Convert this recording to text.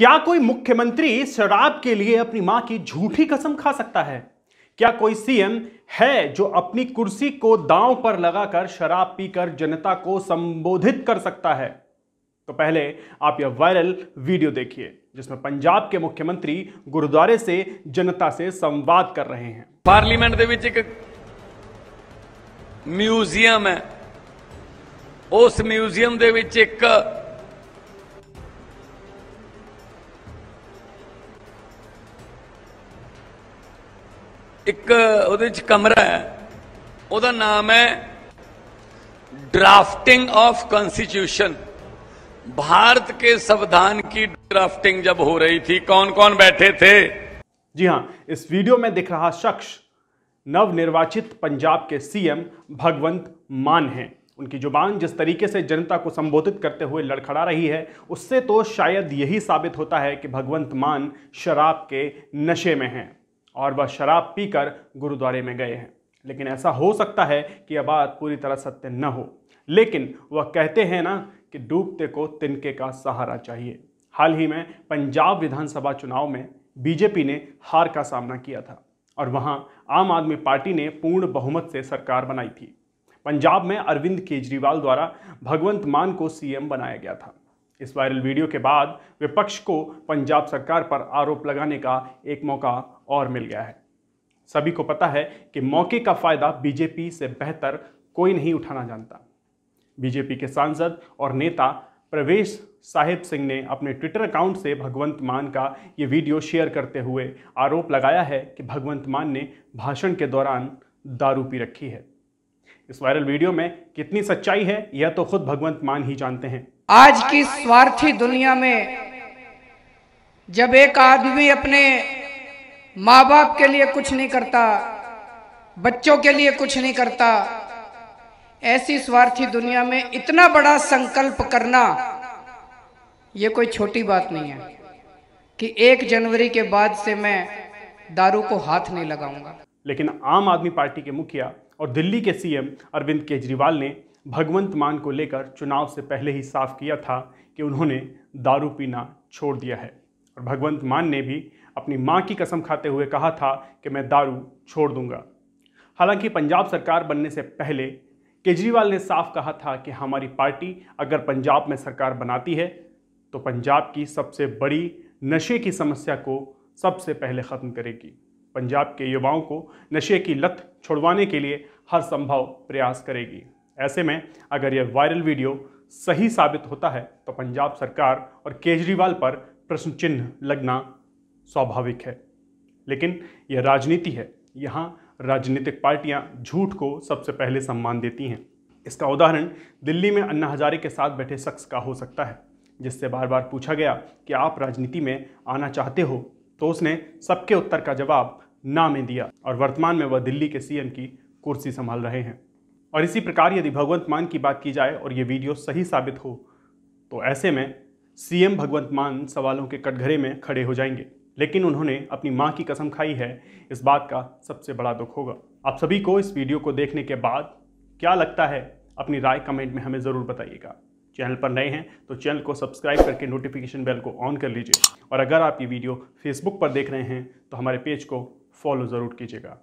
क्या कोई मुख्यमंत्री शराब के लिए अपनी मां की झूठी कसम खा सकता है क्या कोई सीएम है जो अपनी कुर्सी को दांव पर लगाकर शराब पीकर जनता को संबोधित कर सकता है तो पहले आप यह वायरल वीडियो देखिए जिसमें पंजाब के मुख्यमंत्री गुरुद्वारे से जनता से संवाद कर रहे हैं पार्लियामेंट के ਵਿੱਚ ਇੱਕ ਮਿਊਜ਼ੀਅਮ ਹੈ ਉਸ ਮਿਊਜ਼ੀਅਮ एक कमरा है वह नाम है ड्राफ्टिंग ऑफ कॉन्स्टिट्यूशन भारत के संविधान की ड्राफ्टिंग जब हो रही थी कौन कौन बैठे थे जी हां इस वीडियो में दिख रहा शख्स नवनिर्वाचित पंजाब के सीएम भगवंत मान हैं उनकी जुबान जिस तरीके से जनता को संबोधित करते हुए लड़खड़ा रही है उससे तो शायद यही साबित होता है कि भगवंत मान शराब के नशे में हैं और वह शराब पीकर गुरुद्वारे में गए हैं लेकिन ऐसा हो सकता है कि यह बात पूरी तरह सत्य न हो लेकिन वह कहते हैं ना कि डूबते को तिनके का सहारा चाहिए हाल ही में पंजाब विधानसभा चुनाव में बीजेपी ने हार का सामना किया था और वहां आम आदमी पार्टी ने पूर्ण बहुमत से सरकार बनाई थी पंजाब में अरविंद केजरीवाल द्वारा भगवंत मान को सीएम बनाया गया था इस वायरल वीडियो के बाद विपक्ष को पंजाब सरकार पर आरोप लगाने का एक मौका और मिल गया है सभी को पता है कि मौके का फायदा बीजेपी से बेहतर कोई नहीं उठाना जानता बीजेपी के सांसद और नेता प्रवेश साहिब सिंह ने अपने ट्विटर अकाउंट से भगवंत मान का ये वीडियो शेयर करते हुए आरोप लगाया है कि भगवंत मान ने भाषण के दौरान दारू पी रखी है इस वायरल वीडियो में कितनी सच्चाई है यह तो खुद भगवंत मान ही जानते हैं आज की स्वार्थी दुनिया में जब एक आदमी अपने माँ बाप के लिए कुछ नहीं करता बच्चों के लिए कुछ नहीं करता ऐसी स्वार्थी दुनिया में इतना बड़ा संकल्प करना ये कोई छोटी बात नहीं है कि एक जनवरी के बाद से मैं दारू को हाथ नहीं लगाऊंगा लेकिन आम आदमी पार्टी के मुखिया और दिल्ली के सीएम अरविंद केजरीवाल ने भगवंत मान को लेकर चुनाव से पहले ही साफ किया था कि उन्होंने दारू पीना छोड़ दिया है और भगवंत मान ने भी अपनी मां की कसम खाते हुए कहा था कि मैं दारू छोड़ दूंगा हालांकि पंजाब सरकार बनने से पहले केजरीवाल ने साफ कहा था कि हमारी पार्टी अगर पंजाब में सरकार बनाती है तो पंजाब की सबसे बड़ी नशे की समस्या को सबसे पहले ख़त्म करेगी पंजाब के युवाओं को नशे की लत छुड़वाने के लिए हर संभव प्रयास करेगी ऐसे में अगर यह वायरल वीडियो सही साबित होता है तो पंजाब सरकार और केजरीवाल पर प्रश्न चिन्ह लगना स्वाभाविक है लेकिन यह राजनीति है यहाँ राजनीतिक पार्टियाँ झूठ को सबसे पहले सम्मान देती हैं इसका उदाहरण दिल्ली में अन्ना हजारे के साथ बैठे शख्स का हो सकता है जिससे बार बार पूछा गया कि आप राजनीति में आना चाहते हो तो उसने सबके उत्तर का जवाब ना में दिया और वर्तमान में वह दिल्ली के सीएम की कुर्सी संभाल रहे हैं और इसी प्रकार यदि भगवंत मान की बात की जाए और ये वीडियो सही साबित हो तो ऐसे में सीएम भगवंत मान सवालों के कटघरे में खड़े हो जाएंगे लेकिन उन्होंने अपनी माँ की कसम खाई है इस बात का सबसे बड़ा दुख होगा आप सभी को इस वीडियो को देखने के बाद क्या लगता है अपनी राय कमेंट में हमें ज़रूर बताइएगा चैनल पर नए हैं तो चैनल को सब्सक्राइब करके नोटिफिकेशन बेल को ऑन कर लीजिए और अगर आप ये वीडियो फेसबुक पर देख रहे हैं तो हमारे पेज को फॉलो ज़रूर कीजिएगा